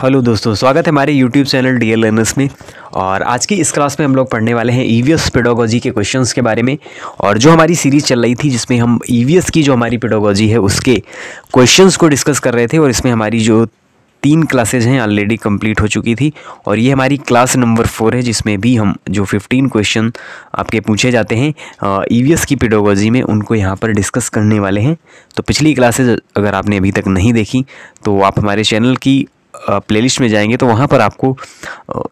hello दोस्तों स्वागत है हमारे यूट्यूब चैनल डी एल में और आज की इस क्लास में हम लोग पढ़ने वाले हैं ई e पेडोगोजी के क्वेश्चंस के बारे में और जो हमारी सीरीज़ चल रही थी जिसमें हम ई e की जो हमारी पेडोगोजी है उसके क्वेश्चंस को डिस्कस कर रहे थे और इसमें हमारी जो तीन क्लासेज हैं ऑलरेडी कंप्लीट हो चुकी थी और ये हमारी क्लास नंबर फोर है जिसमें भी हम जो फिफ्टीन क्वेश्चन आपके पूछे जाते हैं ई e की पेडोगोजी में उनको यहाँ पर डिस्कस करने वाले हैं तो पिछली क्लासेज अगर आपने अभी तक नहीं देखी तो आप हमारे चैनल की प्लेलिस्ट में जाएंगे तो वहाँ पर आपको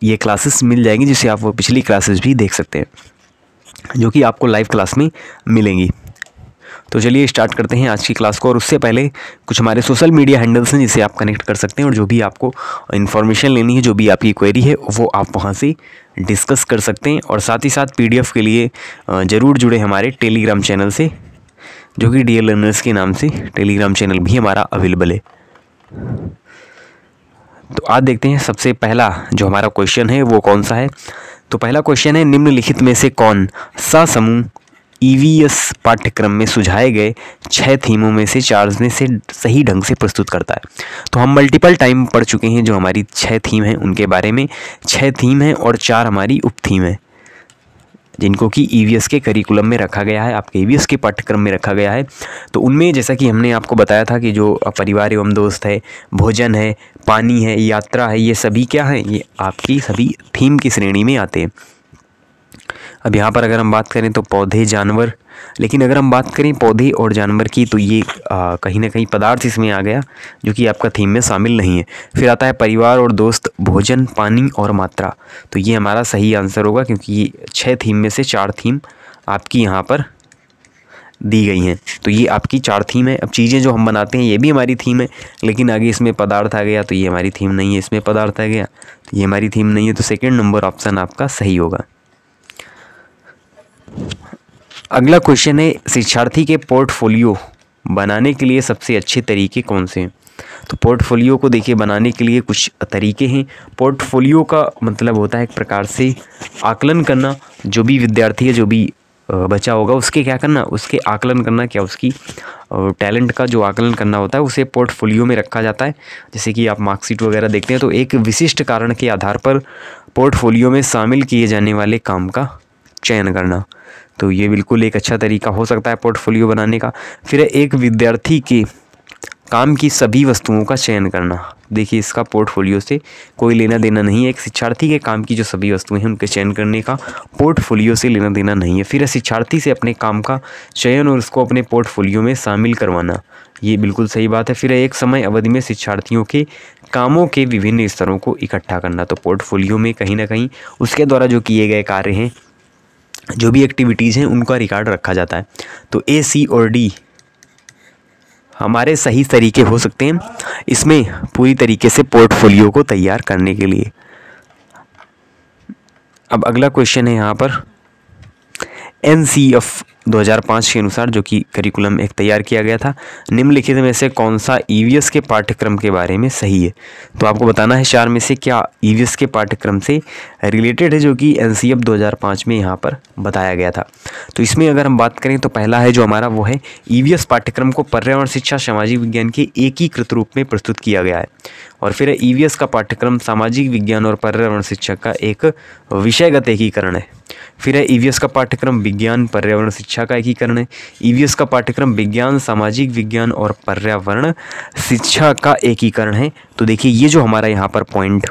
ये क्लासेस मिल जाएंगी जिसे आप वो पिछली क्लासेस भी देख सकते हैं जो कि आपको लाइव क्लास में मिलेंगी तो चलिए स्टार्ट करते हैं आज की क्लास को और उससे पहले कुछ हमारे सोशल मीडिया हैंडल्स हैं जिसे आप कनेक्ट कर सकते हैं और जो भी आपको इन्फॉर्मेशन लेनी है जो भी आपकी क्वेरी है वो आप वहाँ से डिस्कस कर सकते हैं और साथ ही साथ पी के लिए ज़रूर जुड़े हमारे टेलीग्राम चैनल से जो कि डी के नाम से टेलीग्राम चैनल भी हमारा अवेलेबल है तो आज देखते हैं सबसे पहला जो हमारा क्वेश्चन है वो कौन सा है तो पहला क्वेश्चन है निम्नलिखित में से कौन सा समूह ईवीएस e पाठ्यक्रम में सुझाए गए छः थीमों में से चार में से सही ढंग से प्रस्तुत करता है तो हम मल्टीपल टाइम पढ़ चुके हैं जो हमारी छः थीम हैं उनके बारे में छः थीम हैं और चार हमारी उप थीम है जिनको कि ई e के करिकुलम में रखा गया है आपके ई e के पाठ्यक्रम में रखा गया है तो उनमें जैसा कि हमने आपको बताया था कि जो परिवार एवं दोस्त है भोजन है पानी है यात्रा है ये सभी क्या है ये आपकी सभी थीम की श्रेणी में आते हैं अब यहाँ पर अगर हम बात करें तो पौधे जानवर लेकिन अगर हम बात करें पौधे और जानवर की तो ये आ, कहीं ना कहीं पदार्थ इसमें आ गया जो कि आपका थीम में शामिल नहीं है फिर आता है परिवार और दोस्त भोजन पानी और मात्रा तो ये हमारा सही आंसर होगा क्योंकि ये छः थीम में से चार थीम आपकी यहाँ पर दी गई हैं तो ये आपकी चार थीम है अब चीज़ें जो हम बनाते हैं ये भी हमारी थीम है लेकिन आगे इसमें पदार्थ आ गया तो ये हमारी थीम नहीं है इसमें पदार्थ आ गया तो ये हमारी थीम नहीं है तो सेकेंड नंबर ऑप्शन आपका सही होगा अगला क्वेश्चन है शिक्षार्थी के पोर्टफोलियो बनाने के लिए सबसे अच्छे तरीके कौन से हैं तो पोर्टफोलियो को देखिए बनाने के लिए कुछ तरीके हैं पोर्टफोलियो का मतलब होता है एक प्रकार से आकलन करना जो भी विद्यार्थी है जो भी बचा होगा उसके क्या करना उसके आकलन करना क्या उसकी टैलेंट का जो आकलन करना होता है उसे पोर्टफोलियो में रखा जाता है जैसे कि आप मार्कशीट वगैरह देखते हैं तो एक विशिष्ट कारण के आधार पर पोर्टफोलियो में शामिल किए जाने वाले काम का चयन करना तो ये बिल्कुल एक अच्छा तरीका हो सकता है पोर्टफोलियो बनाने का फिर एक विद्यार्थी के काम की सभी वस्तुओं का चयन करना देखिए इसका पोर्टफोलियो से कोई लेना देना नहीं है एक शिक्षार्थी के काम की जो सभी वस्तुएं हैं उनके चयन करने का पोर्टफोलियो से लेना देना नहीं है फिर शिक्षार्थी से अपने काम का चयन और उसको अपने पोर्टफोलियो में शामिल करवाना ये बिल्कुल सही बात है फिर एक समय अवधि में शिक्षार्थियों के कामों के विभिन्न स्तरों को इकट्ठा करना तो पोर्टफोलियो में कहीं ना कहीं उसके द्वारा जो किए गए कार्य हैं जो भी एक्टिविटीज़ हैं उनका रिकॉर्ड रखा जाता है तो ए सी और डी हमारे सही तरीके हो सकते हैं इसमें पूरी तरीके से पोर्टफोलियो को तैयार करने के लिए अब अगला क्वेश्चन है यहाँ पर एन सी एफ 2005 के अनुसार जो कि करिकुलम एक तैयार किया गया था निम्नलिखित में से कौन सा ई e के पाठ्यक्रम के बारे में सही है तो आपको बताना है चार में से क्या ई e के पाठ्यक्रम से रिलेटेड है जो कि एन सी 2005 में यहाँ पर बताया गया था तो इसमें अगर हम बात करें तो पहला है जो हमारा वो है ई e पाठ्यक्रम को पर्यावरण शिक्षा सामाजिक विज्ञान के एकीकृत रूप में प्रस्तुत किया गया है और फिर ई e का पाठ्यक्रम सामाजिक विज्ञान और पर्यावरण शिक्षा का एक विषयगत एकीकरण है फिर है ई e का पाठ्यक्रम विज्ञान पर्यावरण शिक्षा का एकीकरण है ई e का पाठ्यक्रम विज्ञान सामाजिक विज्ञान और पर्यावरण शिक्षा का एकीकरण है तो देखिए ये जो हमारा यहाँ पर पॉइंट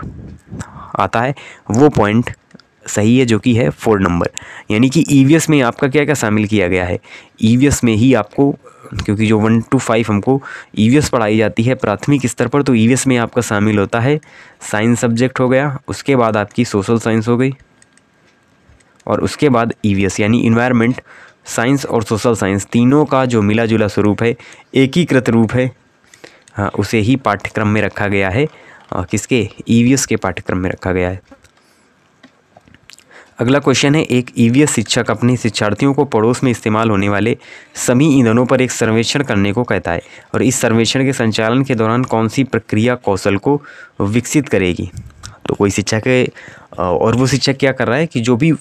आता है वो पॉइंट सही है जो कि है फोर नंबर यानी कि ई में आपका क्या क्या शामिल किया गया है ई में ही आपको क्योंकि जो वन टू फाइव हमको ई e पढ़ाई जाती है प्राथमिक स्तर पर तो ई e में आपका शामिल होता है साइंस सब्जेक्ट हो गया उसके बाद आपकी सोशल साइंस हो गई और उसके बाद ई e यानी इन्वायरमेंट साइंस और सोशल साइंस तीनों का जो मिला जुला स्वरूप है एकीकृत रूप है हाँ उसे ही पाठ्यक्रम में रखा गया है किसके ई के पाठ्यक्रम में रखा गया है अगला क्वेश्चन है एक ईवीएस e शिक्षक अपने शिक्षार्थियों को पड़ोस में इस्तेमाल होने वाले सभी ईंधनों पर एक सर्वेक्षण करने को कहता है और इस सर्वेक्षण के संचालन के दौरान कौन सी प्रक्रिया कौशल को विकसित करेगी तो कोई शिक्षक है और वो शिक्षक क्या कर रहा है कि जो भी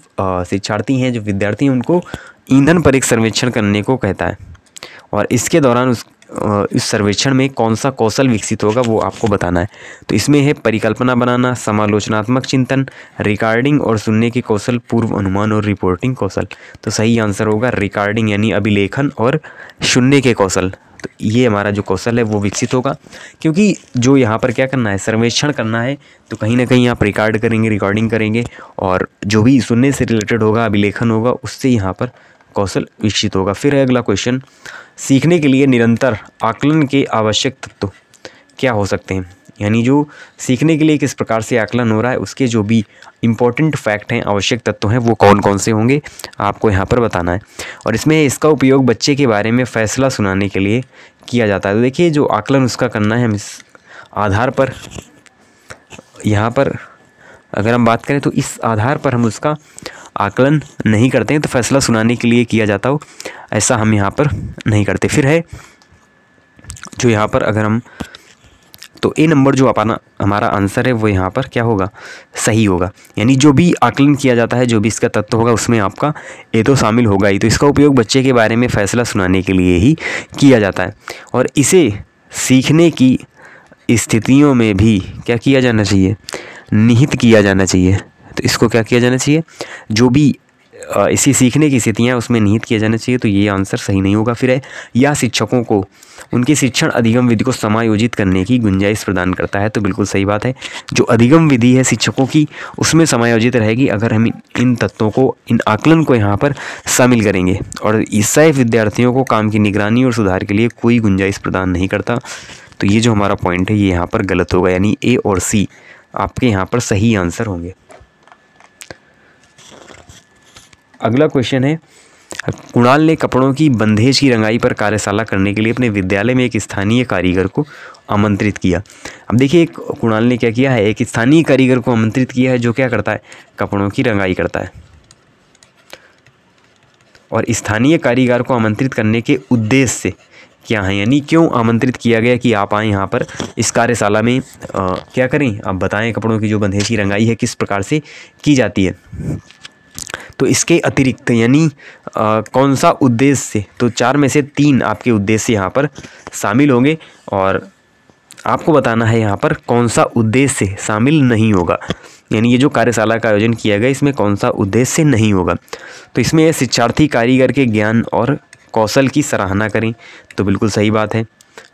शिक्षार्थी हैं जो विद्यार्थी हैं उनको ईंधन पर एक सर्वेक्षण करने को कहता है और इसके दौरान उस इस सर्वेक्षण में कौन सा कौशल विकसित होगा वो आपको बताना है तो इसमें है परिकल्पना बनाना समालोचनात्मक चिंतन रिकॉर्डिंग और सुनने के कौशल पूर्व अनुमान और रिपोर्टिंग कौशल तो सही आंसर होगा रिकॉर्डिंग यानी अभिलेखन और सुनने के कौशल तो ये हमारा जो कौशल है वो विकसित होगा क्योंकि जो यहाँ पर क्या करना है सर्वेक्षण करना है तो कहीं ना कहीं आप रिकॉर्ड करेंगे रिकॉर्डिंग करेंगे और जो भी सुनने से रिलेटेड होगा अभिलेखन होगा उससे यहाँ पर कौशल विकसित होगा फिर है अगला क्वेश्चन सीखने के लिए निरंतर आकलन के आवश्यक तत्व क्या हो सकते हैं यानी जो सीखने के लिए किस प्रकार से आकलन हो रहा है उसके जो भी इम्पोर्टेंट फैक्ट हैं आवश्यक तत्व हैं वो कौन कौन से होंगे आपको यहाँ पर बताना है और इसमें इसका उपयोग बच्चे के बारे में फ़ैसला सुनाने के लिए किया जाता है तो देखिए जो आकलन उसका करना है हम इस आधार पर यहाँ पर अगर हम बात करें तो इस आधार पर हम उसका आकलन नहीं करते हैं तो फैसला सुनाने के लिए किया जाता हो ऐसा हम यहाँ पर नहीं करते फिर है जो यहाँ पर अगर हम तो ए नंबर जो अपना हमारा आंसर है वो यहाँ पर क्या होगा सही होगा यानी जो भी आकलन किया जाता है जो भी इसका तत्व होगा उसमें आपका ए तो शामिल होगा ही तो इसका उपयोग बच्चे के बारे में फ़ैसला सुनाने के लिए ही किया जाता है और इसे सीखने की स्थितियों में भी क्या किया जाना चाहिए निहित किया जाना चाहिए तो इसको क्या किया जाना चाहिए जो भी इसी सीखने की स्थितियाँ उसमें निहित किया जाना चाहिए तो ये आंसर सही नहीं होगा फिर है या शिक्षकों को उनके शिक्षण अधिगम विधि को समायोजित करने की गुंजाइश प्रदान करता है तो बिल्कुल सही बात है जो अधिगम विधि है शिक्षकों की उसमें समायोजित रहेगी अगर हम इन तत्वों को इन आकलन को यहाँ पर शामिल करेंगे और ईसाई विद्यार्थियों को काम की निगरानी और सुधार के लिए कोई गुंजाइश प्रदान नहीं करता तो ये जो हमारा पॉइंट है ये यहाँ पर गलत होगा यानी ए और सी आपके यहाँ पर सही आंसर होंगे अगला क्वेश्चन है कुणाल ने कपड़ों की बंधेज की रंगाई पर कार्यशाला करने के लिए अपने विद्यालय में एक स्थानीय कारीगर को आमंत्रित किया अब देखिए एक कुणाल ने क्या किया है एक स्थानीय कारीगर को आमंत्रित किया है जो क्या करता है कपड़ों की रंगाई करता है और स्थानीय कारीगर को आमंत्रित करने के उद्देश्य से क्या है यानी क्यों आमंत्रित किया गया कि आप आएँ यहाँ पर इस कार्यशाला में आ, क्या करें आप बताएं कपड़ों की जो बंधेज की रंगाई है किस प्रकार से की जाती है तो इसके अतिरिक्त यानी कौन सा उद्देश्य तो चार में से तीन आपके उद्देश्य यहाँ पर शामिल होंगे और आपको बताना है यहाँ पर कौन सा उद्देश्य शामिल नहीं होगा यानी ये जो कार्यशाला का आयोजन किया गया इसमें कौन सा उद्देश्य नहीं होगा तो इसमें शिक्षार्थी कारीगर के ज्ञान और कौशल की सराहना करें तो बिल्कुल सही बात है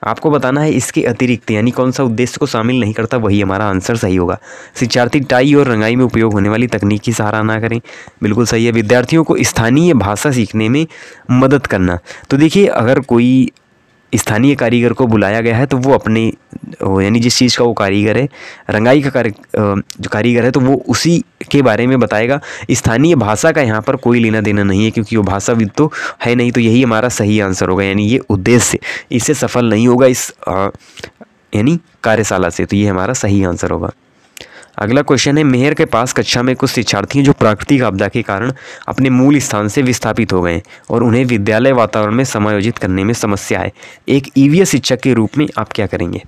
आपको बताना है इसके अतिरिक्त यानी कौन सा उद्देश्य को शामिल नहीं करता वही हमारा आंसर सही होगा शिक्षार्थी टाई और रंगाई में उपयोग होने वाली तकनीक की सहारा ना करें बिल्कुल सही है विद्यार्थियों को स्थानीय भाषा सीखने में मदद करना तो देखिए अगर कोई स्थानीय कारीगर को बुलाया गया है तो वो अपने यानी जिस चीज़ का वो कारीगर है रंगाई का कार जो कारीगर है तो वो उसी के बारे में बताएगा स्थानीय भाषा का यहाँ पर कोई लेना देना नहीं है क्योंकि वो भाषाविद तो है नहीं तो यही हमारा सही आंसर होगा यानी ये उद्देश्य इससे सफल नहीं होगा इस यानी कार्यशाला से तो ये हमारा सही आंसर होगा अगला क्वेश्चन है मेहर के पास कक्षा में कुछ शिक्षार्थी जो प्राकृतिक आपदा के कारण अपने मूल स्थान से विस्थापित हो गए और उन्हें विद्यालय वातावरण में समायोजित करने में समस्या है एक ईवीएस e शिक्षक के रूप में आप क्या करेंगे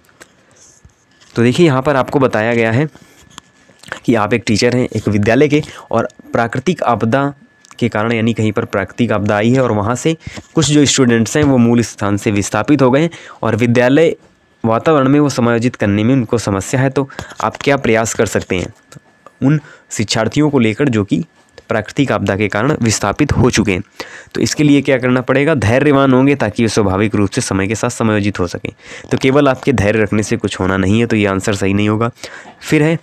तो देखिए यहाँ पर आपको बताया गया है कि आप एक टीचर हैं एक विद्यालय के और प्राकृतिक आपदा के कारण यानी कहीं पर प्राकृतिक आपदा आई है और वहाँ से कुछ जो स्टूडेंट्स हैं वो मूल स्थान से विस्थापित हो गए और विद्यालय वातावरण में वो समायोजित करने में उनको समस्या है तो आप क्या प्रयास कर सकते हैं उन शिक्षार्थियों को लेकर जो कि प्राकृतिक आपदा के कारण विस्थापित हो चुके हैं तो इसके लिए क्या करना पड़ेगा धैर्यवान होंगे ताकि वे स्वाभाविक रूप से समय के साथ समायोजित हो सकें तो केवल आपके धैर्य रखने से कुछ होना नहीं है तो ये आंसर सही नहीं होगा फिर है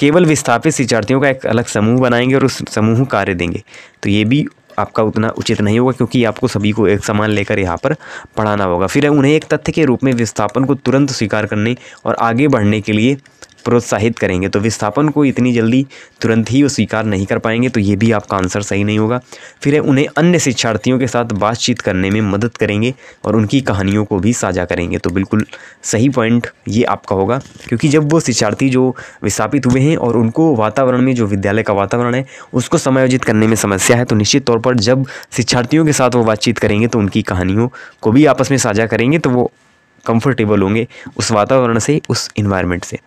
केवल विस्थापित शिक्षार्थियों का एक अलग समूह बनाएंगे और उस समूह कार्य देंगे तो ये भी आपका उतना उचित नहीं होगा क्योंकि आपको सभी को एक समान लेकर यहाँ पर पढ़ाना होगा फिर उन्हें एक तथ्य के रूप में विस्थापन को तुरंत स्वीकार करने और आगे बढ़ने के लिए प्रोत्साहित करेंगे तो विस्थापन को इतनी जल्दी तुरंत ही वो स्वीकार नहीं कर पाएंगे तो ये भी आपका आंसर सही नहीं होगा फिर उन्हें अन्य शिक्षार्थियों के साथ बातचीत करने में मदद करेंगे और उनकी कहानियों को भी साझा करेंगे तो बिल्कुल सही पॉइंट ये आपका होगा क्योंकि जब वो शिक्षार्थी जो विस्थापित हुए हैं और उनको वातावरण में जो विद्यालय का वातावरण है उसको समायोजित करने में समस्या है तो निश्चित तौर पर जब शिक्षार्थियों के साथ वो बातचीत करेंगे तो उनकी कहानियों को भी आपस में साझा करेंगे तो वो कंफर्टेबल होंगे उस वातावरण से उस इन्वायरमेंट से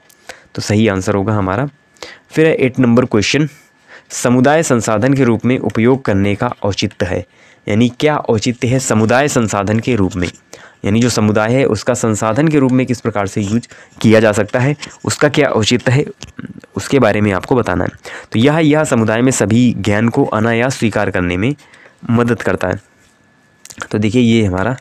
तो सही आंसर होगा हमारा फिर है एट नंबर क्वेश्चन समुदाय संसाधन के रूप में उपयोग करने का औचित्य है यानी क्या औचित्य है समुदाय संसाधन के रूप में यानी जो समुदाय है उसका संसाधन के रूप में किस प्रकार से यूज किया जा सकता है उसका क्या औचित्य है उसके बारे में आपको बताना है तो यह यह समुदाय में सभी ज्ञान को अनायास स्वीकार करने में मदद करता है तो देखिए ये हमारा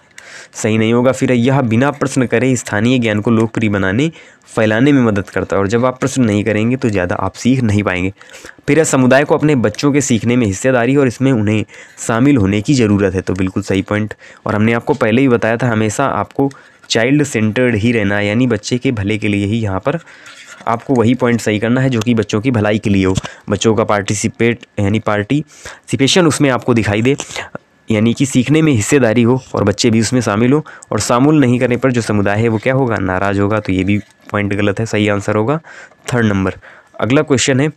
सही नहीं होगा फिर यह बिना प्रश्न करे स्थानीय ज्ञान को लोकप्रिय बनाने फैलाने में मदद करता है और जब आप प्रश्न नहीं करेंगे तो ज़्यादा आप सीख नहीं पाएंगे फिर यह समुदाय को अपने बच्चों के सीखने में हिस्सेदारी और इसमें उन्हें शामिल होने की ज़रूरत है तो बिल्कुल सही पॉइंट और हमने आपको पहले ही बताया था हमेशा आपको चाइल्ड सेंटर्ड ही रहना यानी बच्चे के भले के लिए ही यहाँ पर आपको वही पॉइंट सही करना है जो कि बच्चों की भलाई के लिए हो बच्चों का पार्टिसिपेट यानी पार्टिसिपेशन उसमें आपको दिखाई दे यानी कि सीखने में हिस्सेदारी हो और बच्चे भी उसमें शामिल हो और शामिल नहीं करने पर जो समुदाय है वो क्या होगा नाराज़ होगा तो ये भी पॉइंट गलत है सही आंसर होगा थर्ड नंबर अगला क्वेश्चन है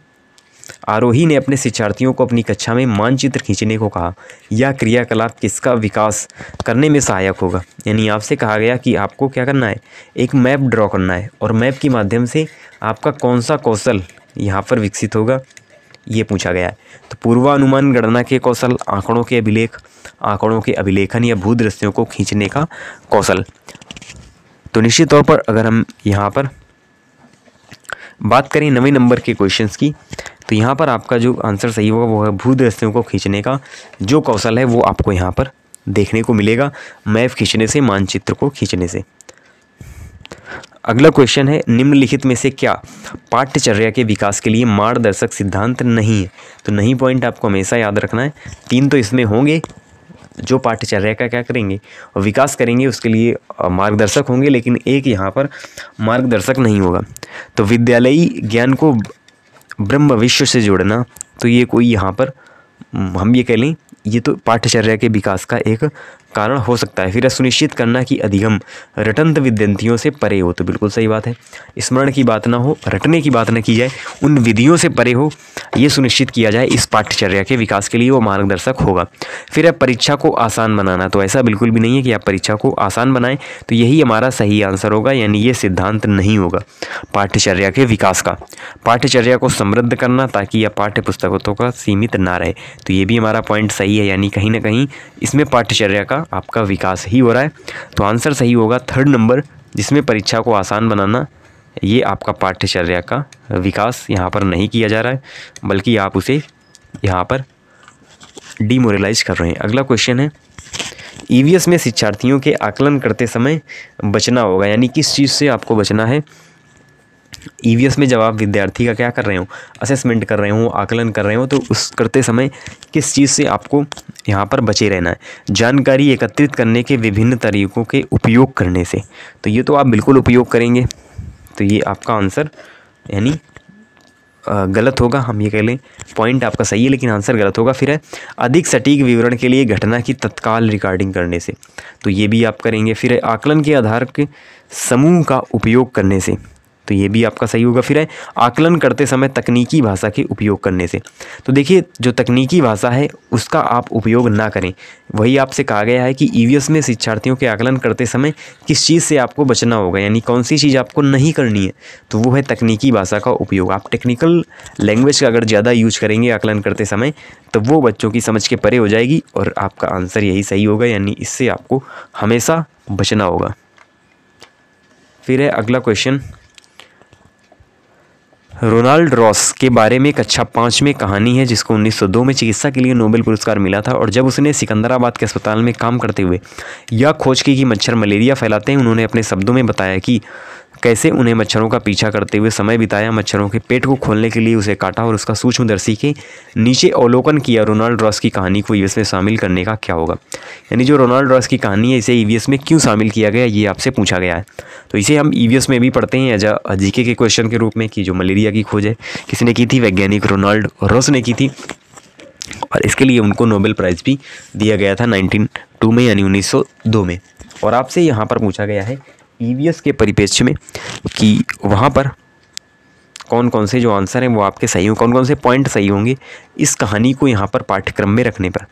आरोही ने अपने शिक्षार्थियों को अपनी कक्षा में मानचित्र खींचने को कहा यह क्रियाकलाप किसका विकास करने में सहायक होगा यानी आपसे कहा गया कि आपको क्या करना है एक मैप ड्रॉ करना है और मैप के माध्यम से आपका कौन सा कौशल यहाँ पर विकसित होगा ये पूछा गया है तो पूर्वानुमान गणना के कौशल आंकड़ों के अभिलेख आंकड़ों के अभिलेखन या दृश्यों को खींचने का कौशल तो निश्चित तौर पर अगर हम यहाँ पर बात करें नवे नंबर के क्वेश्चन की तो यहाँ पर आपका जो आंसर सही होगा वो है भू दृश्यों को खींचने का जो कौशल है वो आपको यहाँ पर देखने को मिलेगा मैप खींचने से मानचित्र को खींचने से अगला क्वेश्चन है निम्नलिखित में से क्या पाठ्यचर्या के विकास के लिए मार्गदर्शक सिद्धांत नहीं है तो नहीं पॉइंट आपको हमेशा याद रखना है तीन तो इसमें होंगे जो पाठ्यचर्या का क्या करेंगे विकास करेंगे उसके लिए मार्गदर्शक होंगे लेकिन एक यहाँ पर मार्गदर्शक नहीं होगा तो विद्यालयी ज्ञान को ब्रह्म विश्व से जोड़ना तो ये कोई यहाँ पर हम ये कह लें ये तो पाठ्यचर्या के विकास का एक कारण हो सकता है फिर सुनिश्चित करना कि अधिगम रटंत विद्यंतियों से परे हो तो बिल्कुल सही बात है स्मरण की बात ना हो रटने की बात ना की जाए उन विधियों से परे हो ये सुनिश्चित किया जाए इस पाठ्यचर्या के विकास के लिए वो मार्गदर्शक होगा फिर अब परीक्षा को आसान बनाना तो ऐसा बिल्कुल भी नहीं है कि आप परीक्षा को आसान बनाएं तो यही हमारा सही आंसर होगा यानी ये सिद्धांत नहीं होगा पाठ्यचर्या के विकास का पाठ्यचर्या को समृद्ध करना ताकि यह पाठ्य पुस्तकों का सीमित ना रहे तो ये भी हमारा पॉइंट सही है यानी कहीं ना कहीं इसमें पाठ्यचर्या का आपका विकास ही हो रहा है तो आंसर सही होगा थर्ड नंबर जिसमें परीक्षा को आसान बनाना ये आपका पाठ्यचर्या का विकास यहाँ पर नहीं किया जा रहा है बल्कि आप उसे यहाँ पर डीमोरलाइज कर रहे हैं अगला क्वेश्चन है ईवीएस e में शिक्षार्थियों के आकलन करते समय बचना होगा यानी किस चीज़ से आपको बचना है ई e में जब आप विद्यार्थी का क्या कर रहे हो असेसमेंट कर रहे हो आकलन कर रहे हो तो उस करते समय किस चीज़ से आपको यहाँ पर बचे रहना है जानकारी एकत्रित करने के विभिन्न तरीकों के उपयोग करने से तो ये तो आप बिल्कुल उपयोग करेंगे तो ये आपका आंसर यानी गलत होगा हम ये कह लें पॉइंट आपका सही है लेकिन आंसर गलत होगा फिर है अधिक सटीक विवरण के लिए घटना की तत्काल रिकॉर्डिंग करने से तो ये भी आप करेंगे फिर आकलन के आधार के समूह का उपयोग करने से तो ये भी आपका सही होगा फिर है आकलन करते समय तकनीकी भाषा के उपयोग करने से तो देखिए जो तकनीकी भाषा है उसका आप उपयोग ना करें वही आपसे कहा गया है कि ई e में शिक्षार्थियों के आकलन करते समय किस चीज़ से आपको बचना होगा यानी कौन सी चीज़ आपको नहीं करनी है तो वो है तकनीकी भाषा का उपयोग आप टेक्निकल लैंग्वेज का अगर ज़्यादा यूज करेंगे आकलन करते समय तो वो बच्चों की समझ के परे हो जाएगी और आपका आंसर यही सही होगा यानी इससे आपको हमेशा बचना होगा फिर है अगला क्वेश्चन रोनाल्ड रॉस के बारे में एक अच्छा पाँच में कहानी है जिसको 1902 में चिकित्सा के लिए नोबेल पुरस्कार मिला था और जब उसने सिकंदराबाद के अस्पताल में काम करते हुए यह खोज की कि मच्छर मलेरिया फैलाते हैं उन्होंने अपने शब्दों में बताया कि कैसे उन्हें मच्छरों का पीछा करते हुए समय बिताया मच्छरों के पेट को खोलने के लिए उसे काटा और उसका सूक्ष्मदर्शी के नीचे अवलोकन किया रोनाल्ड रॉस की कहानी को ईवीएस e में शामिल करने का क्या होगा यानी जो रोनाल्ड रॉस की कहानी है इसे ईवीएस e में क्यों शामिल किया गया ये आपसे पूछा गया है तो इसे हम ईवीएस e में भी पढ़ते हैं एज जीके के क्वेश्चन के रूप में कि जो मलेरिया की खोज है किसने की थी वैज्ञानिक रोनाल्ड रॉस ने की थी और इसके लिए उनको नोबेल प्राइज़ भी दिया गया था नाइनटीन में यानी उन्नीस में और आपसे यहाँ पर पूछा गया है ईवीएस e के परिपेक्ष में कि वहाँ पर कौन कौन से जो आंसर हैं वो आपके सही होंगे कौन कौन से पॉइंट सही होंगे इस कहानी को यहाँ पर पाठ्यक्रम में रखने पर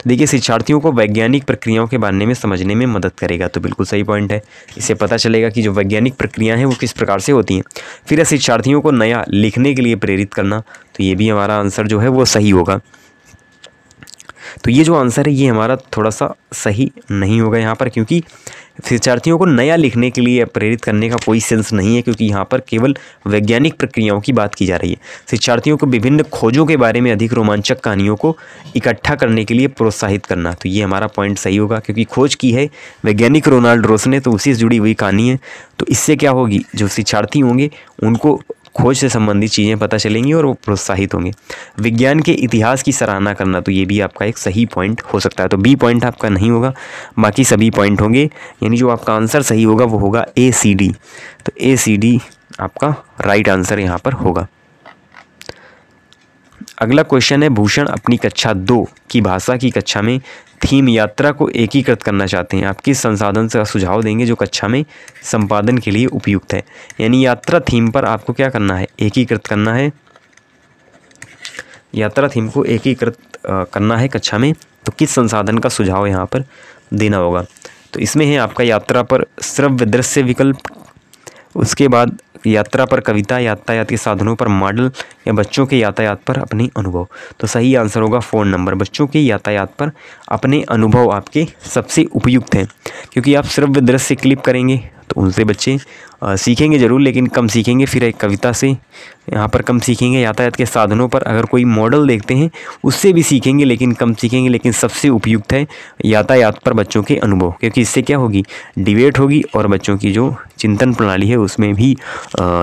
तो देखिए शिक्षार्थियों को वैज्ञानिक प्रक्रियाओं के बारे में समझने में मदद करेगा तो बिल्कुल सही पॉइंट है इससे पता चलेगा कि जो वैज्ञानिक प्रक्रियाएं हैं वो किस प्रकार से होती हैं फिर शिक्षार्थियों को नया लिखने के लिए प्रेरित करना तो ये भी हमारा आंसर जो है वो सही होगा तो ये जो आंसर है ये हमारा थोड़ा सा सही नहीं होगा यहाँ पर क्योंकि शिक्षार्थियों को नया लिखने के लिए प्रेरित करने का कोई सेंस नहीं है क्योंकि यहाँ पर केवल वैज्ञानिक प्रक्रियाओं की बात की जा रही है शिक्षार्थियों को विभिन्न खोजों के बारे में अधिक रोमांचक कहानियों को इकट्ठा करने के लिए प्रोत्साहित करना तो ये हमारा पॉइंट सही होगा क्योंकि खोज की है वैज्ञानिक रोनाल्ड रोस ने तो उसी से जुड़ी हुई कहानी है तो इससे क्या होगी जो शिक्षार्थी होंगे उनको खोज से संबंधित चीज़ें पता चलेंगी और वो प्रोत्साहित होंगे विज्ञान के इतिहास की सराहना करना तो ये भी आपका एक सही पॉइंट हो सकता है तो बी पॉइंट आपका नहीं होगा बाकी सभी पॉइंट होंगे यानी जो आपका आंसर सही होगा वो होगा ए सी डी तो ए सी डी आपका राइट आंसर यहाँ पर होगा अगला क्वेश्चन है भूषण अपनी कक्षा दो की भाषा की कक्षा में थीम यात्रा को एकीकृत करना चाहते हैं आप किस संसाधन से सुझाव देंगे जो कक्षा में संपादन के लिए उपयुक्त है यानी यात्रा थीम पर आपको क्या करना है एकीकृत करना है यात्रा थीम को एकीकृत करना है कक्षा में तो किस संसाधन का सुझाव यहाँ पर देना होगा तो इसमें है आपका यात्रा पर श्रव्य दृश्य विकल्प उसके बाद यात्रा पर कविता यातायात के साधनों पर मॉडल या बच्चों के यातायात पर अपने अनुभव तो सही आंसर होगा फ़ोन नंबर बच्चों के यातायात पर अपने अनुभव आपके सबसे उपयुक्त हैं क्योंकि आप सिर्फ दृश्य क्लिप करेंगे तो उनसे बच्चे सीखेंगे ज़रूर लेकिन कम सीखेंगे फिर एक कविता से यहाँ पर कम सीखेंगे यातायात के साधनों पर अगर कोई मॉडल देखते हैं उससे भी सीखेंगे लेकिन कम सीखेंगे लेकिन सबसे उपयुक्त है यातायात पर बच्चों के अनुभव क्योंकि इससे क्या होगी डिबेट होगी और बच्चों की जो चिंतन प्रणाली है उसमें भी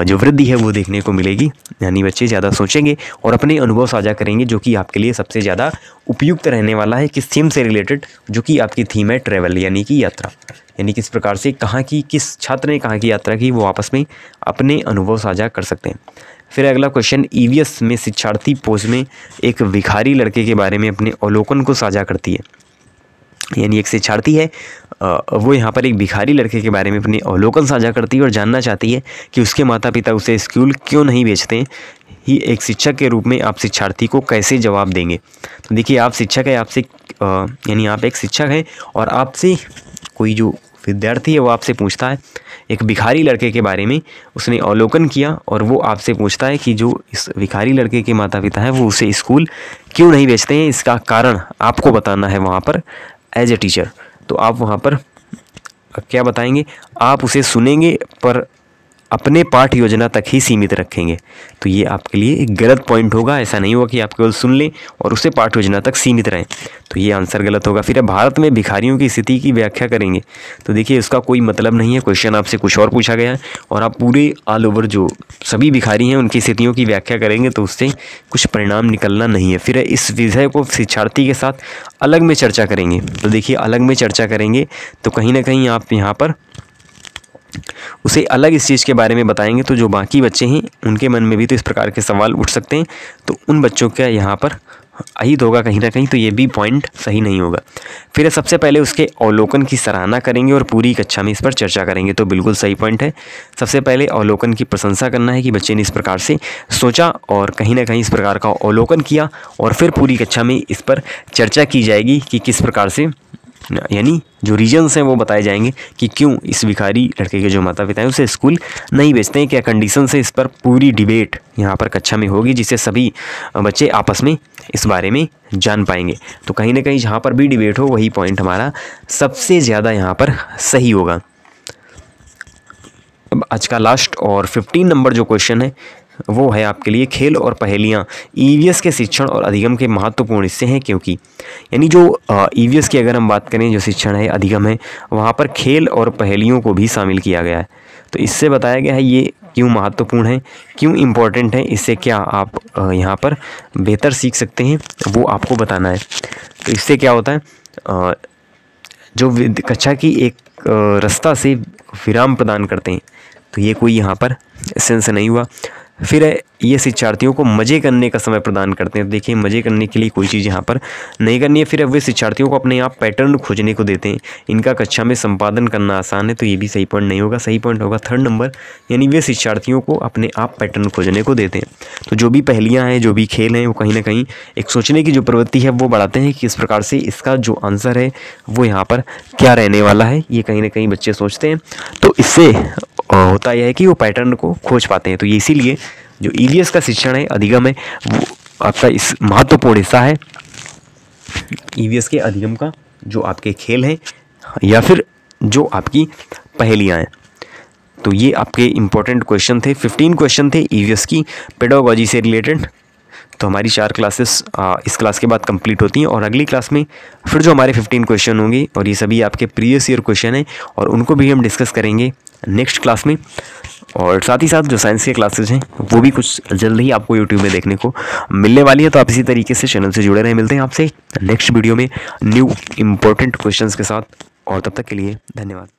जो वृद्धि है वो देखने को मिलेगी यानी बच्चे ज़्यादा सोचेंगे और अपने अनुभव साझा करेंगे जो कि आपके लिए सबसे ज़्यादा उपयुक्त रहने वाला है किस थीम से रिलेटेड जो कि आपकी थीम है ट्रैवल यानी कि यात्रा यानी किस प्रकार से कहाँ की किस छात्र ने कहाँ की यात्रा की ही वो आपस में अपने अनुभव साझा कर सकते हैं फिर अगला क्वेश्चन ई e में शिक्षार्थी पोज में एक भिखारी लड़के के बारे में अपने अवलोकन को साझा करती है यानी एक शिक्षार्थी है वो यहाँ पर एक भिखारी लड़के के बारे में अपने अवलोकन साझा करती है और जानना चाहती है कि उसके माता पिता उसे स्कूल क्यों नहीं भेजते ही एक शिक्षक के रूप में आप शिक्षार्थी को कैसे जवाब देंगे तो देखिए आप शिक्षक है आपसे यानी आप एक शिक्षक हैं और आपसे कोई जो विद्यार्थी है वो आपसे पूछता है एक भिखारी लड़के के बारे में उसने अवलोकन किया और वो आपसे पूछता है कि जो इस भिखारी लड़के के माता पिता हैं वो उसे स्कूल क्यों नहीं भेजते हैं इसका कारण आपको बताना है वहाँ पर एज ए टीचर तो आप वहाँ पर क्या बताएंगे आप उसे सुनेंगे पर अपने पाठ योजना तक ही सीमित रखेंगे तो ये आपके लिए एक गलत पॉइंट होगा ऐसा नहीं होगा कि आप केवल सुन लें और उसे पाठ योजना तक सीमित रहें तो ये आंसर गलत होगा फिर भारत में भिखारियों की स्थिति की व्याख्या करेंगे तो देखिए इसका कोई मतलब नहीं है क्वेश्चन आपसे कुछ और पूछा गया है और आप पूरे ऑल ओवर जो सभी भिखारी हैं उनकी स्थितियों की व्याख्या करेंगे तो उससे कुछ परिणाम निकलना नहीं है फिर इस विषय को शिक्षार्थी के साथ अलग में चर्चा करेंगे तो देखिए अलग में चर्चा करेंगे तो कहीं ना कहीं आप यहाँ पर उसे अलग इस चीज़ के बारे में बताएंगे तो जो बाकी बच्चे हैं उनके मन में भी तो इस प्रकार के सवाल उठ सकते हैं तो उन बच्चों का यहाँ पर अहित होगा कहीं ना कहीं तो ये भी पॉइंट सही नहीं होगा फिर सबसे पहले उसके अवलोकन की सराहना करेंगे और पूरी कक्षा में इस पर चर्चा करेंगे तो बिल्कुल सही पॉइंट है सबसे पहले अवलोकन की प्रशंसा करना है कि बच्चे ने इस प्रकार से सोचा और कहीं ना कहीं इस प्रकार का अवलोकन किया और फिर पूरी कक्षा में इस पर चर्चा की जाएगी कि किस प्रकार से यानी जो रीजन्स हैं वो बताए जाएंगे कि क्यों इस भिखारी लड़के के जो माता पिता हैं उसे स्कूल नहीं भेजते हैं क्या कंडीशन से इस पर पूरी डिबेट यहाँ पर कक्षा में होगी जिससे सभी बच्चे आपस में इस बारे में जान पाएंगे तो कहीं ना कहीं जहाँ पर भी डिबेट हो वही पॉइंट हमारा सबसे ज़्यादा यहाँ पर सही होगा अब आज का लास्ट और फिफ्टीन नंबर जो क्वेश्चन है वो है आपके लिए खेल और पहेलियाँ ई e के शिक्षण और अधिगम के महत्वपूर्ण हिस्से हैं क्योंकि यानी जो ई e की अगर हम बात करें जो शिक्षण है अधिगम है वहाँ पर खेल और पहेलियों को भी शामिल किया गया है तो इससे बताया गया है ये क्यों महत्वपूर्ण है क्यों इम्पोर्टेंट है इससे क्या आप यहाँ पर बेहतर सीख सकते हैं वो आपको बताना है तो इससे क्या होता है जो कक्षा की एक रास्ता से विराम प्रदान करते हैं तो ये कोई यहाँ पर सेंस नहीं हुआ फिर ये शिक्षार्थियों को मज़े करने का समय प्रदान करते हैं तो देखिए मज़े करने के लिए कोई चीज़ यहाँ पर नहीं करनी है फिर अब वे शिक्षार्थियों को अपने आप पैटर्न खोजने को देते हैं इनका कक्षा में संपादन करना आसान है तो ये भी सही पॉइंट नहीं होगा सही पॉइंट होगा थर्ड नंबर यानी वे शिक्षार्थियों को अपने आप पैटर्न खोजने को देते हैं तो जो भी पहलियाँ हैं जो भी खेल हैं वो कहीं ना कहीं एक सोचने की जो प्रवृत्ति है वो बढ़ाते हैं कि इस प्रकार से इसका जो आंसर है वो यहाँ पर क्या रहने वाला है ये कहीं ना कहीं बच्चे सोचते हैं तो इससे होता यह है कि वो पैटर्न को खोज पाते हैं तो इसीलिए जो इलियस का शिक्षण है अधिगम है वो आपका इस महत्वपूर्ण हिस्सा है ईवीएस के अधिगम का जो आपके खेल हैं या फिर जो आपकी पहेलियाँ हैं तो ये आपके इंपॉर्टेंट क्वेश्चन थे फिफ्टीन क्वेश्चन थे ईवीएस की पेडोगॉजी से रिलेटेड तो हमारी चार क्लासेस इस क्लास के बाद कंप्लीट होती हैं और अगली क्लास में फिर जो हमारे फिफ्टीन क्वेश्चन होंगे और ये सभी आपके प्रीवियस ईयर क्वेश्चन हैं और उनको भी हम डिस्कस करेंगे नेक्स्ट क्लास में और साथ ही साथ जो साइंस के क्लासेज हैं वो भी कुछ जल्द ही आपको यूट्यूब में देखने को मिलने वाली है तो आप इसी तरीके से चैनल से जुड़े रहें मिलते हैं आपसे नेक्स्ट वीडियो में न्यू इम्पोर्टेंट क्वेश्चन के साथ और तब तक के लिए धन्यवाद